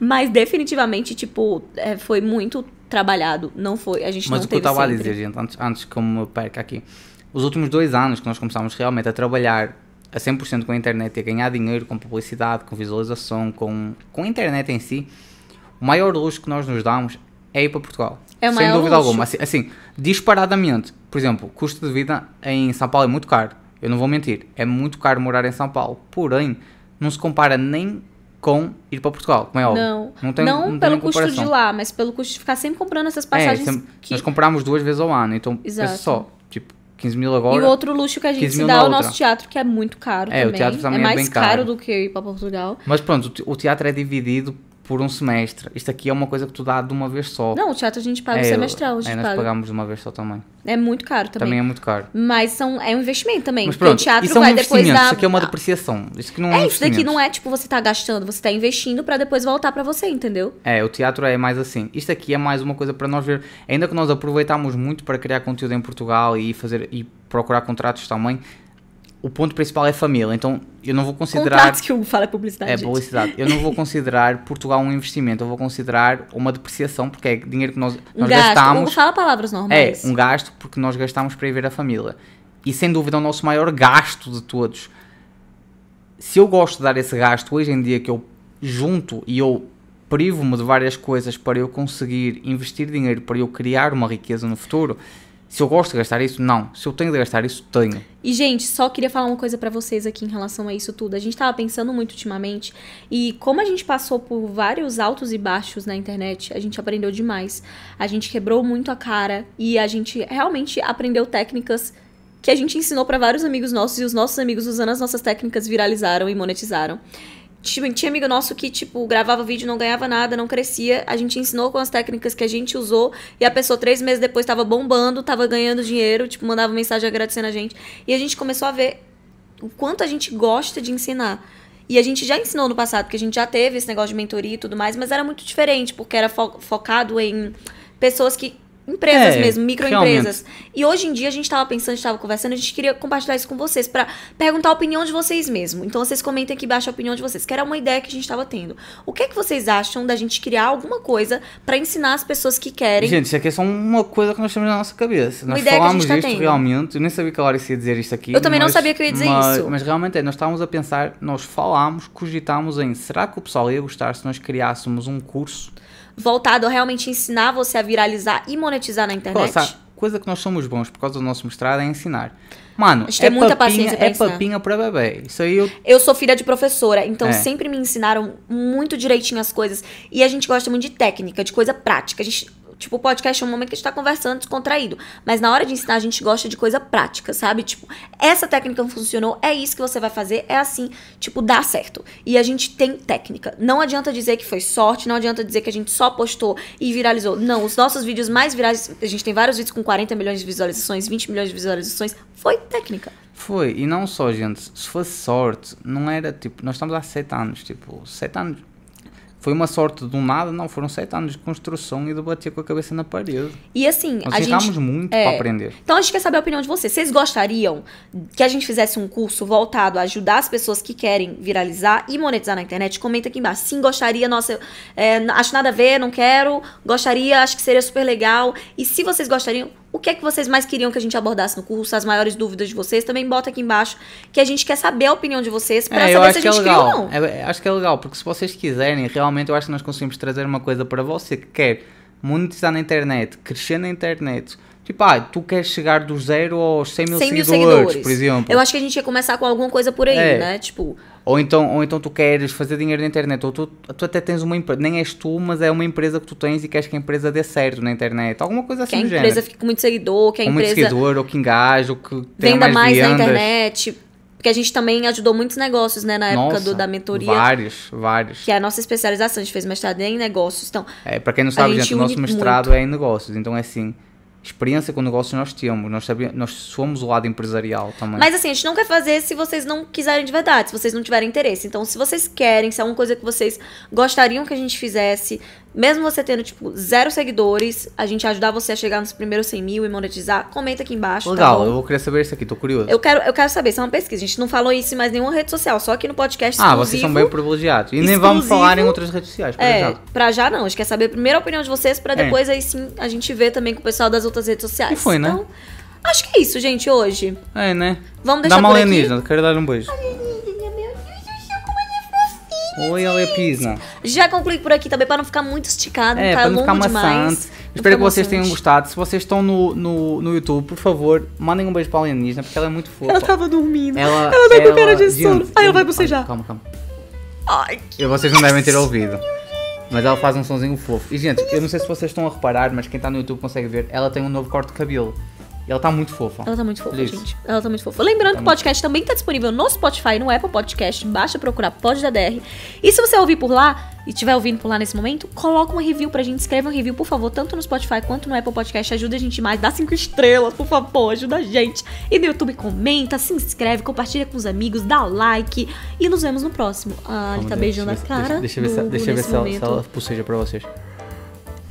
Mas, definitivamente, tipo, é, foi muito trabalhado. Não foi. A gente mas não teve. Mas o que eu estava a dizer,
gente, antes, antes que eu me perca aqui. Os últimos dois anos que nós começámos realmente a trabalhar a 100% com a internet e a ganhar dinheiro com publicidade, com visualização, com, com a internet em si, o maior luxo que nós nos damos é ir para Portugal. É o Sem dúvida luxo. alguma. Assim, assim, disparadamente. Por exemplo, custo de vida em São Paulo é muito caro. Eu não vou mentir. É muito caro morar em São Paulo. Porém, não se compara nem com ir para Portugal, como é óbvio. Não, não, tem, não, não pelo custo de lá,
mas pelo custo de ficar sempre comprando essas é, passagens. É, sempre,
que... Nós compramos duas vezes ao ano, então Exato. só, tipo, 15 mil agora. E o outro luxo que a gente se dá é o nosso
teatro, que é muito caro é, também. O teatro também é, é mais caro. caro do que ir para Portugal.
Mas pronto, o teatro é dividido por um semestre. Isto aqui é uma coisa que tu dá de uma vez só. Não,
o teatro a gente paga é, o semestral. é, nós paga. pagamos
de uma vez só também.
É muito caro também. Também é muito caro. Mas são, é um investimento também. Mas pronto, o teatro isso é um vai depois dar... Isso aqui é
uma depreciação. Isso que não é, é um isso daqui não
é tipo você tá gastando, você tá investindo para depois voltar para você, entendeu?
É, o teatro é mais assim. Isto aqui é mais uma coisa para nós ver. Ainda que nós aproveitamos muito para criar conteúdo em Portugal e fazer e procurar contratos também, o ponto principal é família, então eu não vou considerar. contratos que
o fala é publicidade. É gente. publicidade.
Eu não vou (laughs) considerar Portugal um investimento, eu vou considerar uma depreciação, porque é dinheiro que nós, nós um gasto. gastamos. fala palavras normais. É, um gasto porque nós gastamos para ir ver a família. E sem dúvida é o nosso maior gasto de todos. Se eu gosto de dar esse gasto hoje em dia que eu junto e eu privo-me de várias coisas para eu conseguir investir dinheiro, para eu criar uma riqueza no futuro, se eu gosto de gastar isso, não. Se eu tenho de gastar isso, tenho.
E, gente, só queria falar uma coisa para vocês aqui em relação a isso tudo. A gente tava pensando muito ultimamente e como a gente passou por vários altos e baixos na internet, a gente aprendeu demais. A gente quebrou muito a cara e a gente realmente aprendeu técnicas que a gente ensinou para vários amigos nossos e os nossos amigos usando as nossas técnicas viralizaram e monetizaram. Tipo, tinha amigo nosso que, tipo, gravava vídeo, não ganhava nada, não crescia. A gente ensinou com as técnicas que a gente usou. E a pessoa, três meses depois, tava bombando, tava ganhando dinheiro, tipo, mandava mensagem agradecendo a gente. E a gente começou a ver o quanto a gente gosta de ensinar. E a gente já ensinou no passado, porque a gente já teve esse negócio de mentoria e tudo mais, mas era muito diferente, porque era fo focado em pessoas que Empresas é, mesmo, microempresas. Realmente. E hoje em dia a gente estava pensando, estava conversando, a gente queria compartilhar isso com vocês para perguntar a opinião de vocês mesmo. Então vocês comentem aqui embaixo a opinião de vocês, que era uma ideia que a gente estava tendo. O que é que vocês acham da gente criar alguma coisa para ensinar as pessoas que querem? Gente,
isso aqui é só uma coisa que nós temos na nossa cabeça. Uma nós falámos tá isto tendo. realmente, eu nem sabia que a Larissa ia dizer isso aqui. Eu também mas, não sabia que eu ia dizer mas, isso. Mas realmente é, nós estávamos a pensar, nós falámos, cogitámos em será que o pessoal ia gostar se nós criássemos um curso
voltado a realmente ensinar você a viralizar e monetizar na internet? Nossa,
coisa que nós somos bons por causa do nosso mestrado é ensinar. Mano, é muita papinha, paciência pra é ensinar. papinha pra bebê. Isso aí eu...
eu sou filha de professora, então é. sempre me ensinaram muito direitinho as coisas. E a gente gosta muito de técnica, de coisa prática. A gente Tipo, o podcast é um momento que a gente tá conversando descontraído. Mas na hora de ensinar, a gente gosta de coisa prática, sabe? Tipo, essa técnica funcionou, é isso que você vai fazer, é assim. Tipo, dá certo. E a gente tem técnica. Não adianta dizer que foi sorte, não adianta dizer que a gente só postou e viralizou. Não, os nossos vídeos mais virais, a gente tem vários vídeos com 40 milhões de visualizações, 20 milhões de visualizações, foi técnica.
Foi, e não só, gente, se fosse sorte, não era tipo, nós estamos há 7 anos, tipo, 7 anos, foi uma sorte do nada, não, foram sete anos de construção e de bater com a cabeça na parede.
E assim, Nós a gente... muito é, para aprender. Então a gente quer saber a opinião de vocês. Vocês gostariam que a gente fizesse um curso voltado a ajudar as pessoas que querem viralizar e monetizar na internet? Comenta aqui embaixo. Sim, gostaria, nossa, é, acho nada a ver, não quero, gostaria, acho que seria super legal. E se vocês gostariam, o que é que vocês mais queriam que a gente abordasse no curso, as maiores dúvidas de vocês, também bota aqui embaixo, que a gente quer saber a opinião de vocês para é, saber se a é gente é legal. ou não.
É, acho que é legal, porque se vocês quiserem, realmente eu acho que nós conseguimos trazer uma coisa para você que quer monetizar na internet, crescer na internet, Tipo, ah, tu queres chegar do zero aos 100 mil, 100 mil seguidores, seguidores, por exemplo. Eu acho
que a gente ia começar com alguma coisa por aí, é. né? Tipo,
ou então, ou então tu queres fazer dinheiro na internet, ou tu, tu até tens uma empresa, nem és tu, mas é uma empresa que tu tens e queres que a empresa dê certo na internet, alguma
coisa assim. Que a assim empresa género. fique com muito seguidor, que a ou empresa. Muito
seguidor, ou que engaje, ou que venda mais, mais na
internet. Porque a gente também ajudou muitos negócios, né, na nossa, época do, da mentoria. Vários, vários. Que é a nossa especialização, a gente fez mestrado em negócios. Então, é, para quem não sabe, gente, gente o nosso mestrado
muito. é em negócios, então é assim experiência com o negócio nós temos, nós, sabemos, nós somos o lado empresarial também. Mas
assim, a gente não quer fazer se vocês não quiserem de verdade, se vocês não tiverem interesse. Então, se vocês querem, se é uma coisa que vocês gostariam que a gente fizesse, mesmo você tendo, tipo, zero seguidores, a gente ajudar você a chegar nos primeiros 100 mil e monetizar, comenta aqui embaixo. Tá Legal, tá eu
vou querer saber isso aqui, tô curioso. Eu
quero, eu quero saber, isso é uma pesquisa. A gente não falou isso em mais nenhuma rede social, só aqui no podcast. Ah, vocês são bem
privilegiados. E nem vamos falar em outras redes
sociais, por é, exemplo. Pra já não, a gente quer saber a primeira opinião de vocês, pra é. depois é. aí sim a gente ver também com o pessoal das outras redes sociais. E foi, né? Então, acho que é isso, gente, hoje. É, né? Vamos deixar Dá uma alienígena,
quero dar um beijo. Oi, Alepisa.
Já concluí por aqui também, para não ficar muito esticado, é, tá não ficar maçante. Espero que vocês tenham
gostado. Se vocês estão no, no, no YouTube, por favor, mandem um beijo para a alienígena, porque ela é muito fofa. Ela estava dormindo. Ela, ela tá com cara de sono. Aí ela vai bocejar. Calma, calma. Ai, que e vocês não devem ter ouvido. Mas ela faz um sonzinho fofo. E, gente, eu não sei se vocês estão a reparar, mas quem está no YouTube consegue ver, ela tem um novo corte de cabelo. E ela tá muito fofa. Ela tá muito fofa, gente.
Ela tá muito fofa. Lembrando tá que o podcast também tá disponível no Spotify, no Apple Podcast. Basta procurar Pod E se você ouvir por lá e estiver ouvindo por lá nesse momento, coloca um review pra gente. Escreve um review, por favor, tanto no Spotify quanto no Apple Podcast. Ajuda a gente mais. Dá cinco estrelas, por favor. Ajuda a gente. E no YouTube comenta, se inscreve, compartilha com os amigos, dá like. E nos vemos no próximo. Ah, Vamos ele tá beijando deixa, a cara. Deixa, deixa, deixa eu ver, se, ela, se ela,
puxeja pra vocês.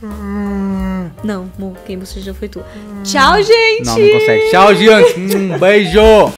Hum. Não, quem você já foi tu. Hum. Tchau, gente! Não, não consegue. Tchau, Jean. Um
beijo!